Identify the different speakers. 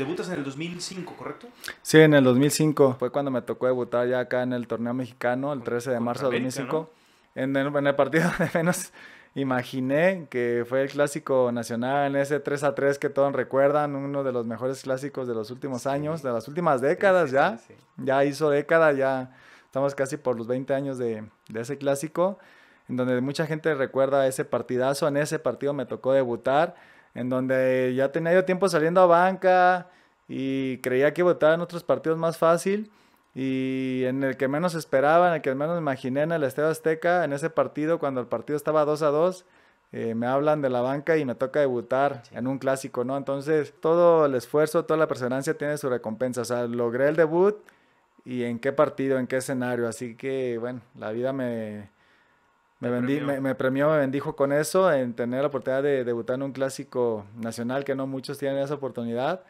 Speaker 1: Debutas en el 2005, ¿correcto?
Speaker 2: Sí, en el 2005. Fue cuando me tocó debutar ya acá en el torneo mexicano, el 13 de marzo de 2005. En, el, partido de menos imaginé que fue el clásico nacional, en ese 3 a 3 que todos recuerdan, uno de los mejores clásicos de los últimos años, de las últimas décadas ya. Ya hizo década, ya estamos casi por los 20 años de, de ese clásico, en donde mucha gente recuerda ese partidazo. En ese partido me tocó debutar en donde ya tenía yo tiempo saliendo a banca y creía que votar en otros partidos más fácil y en el que menos esperaba, en el que menos imaginé en el Estadio Azteca, en ese partido, cuando el partido estaba 2 a 2, eh, me hablan de la banca y me toca debutar en un clásico, ¿no? Entonces, todo el esfuerzo, toda la perseverancia tiene su recompensa. O sea, logré el debut y en qué partido, en qué escenario. Así que, bueno, la vida me, me, premió, me bendijo con eso, en tener la oportunidad de debutar en un clásico nacional, que no muchos tienen esa oportunidad.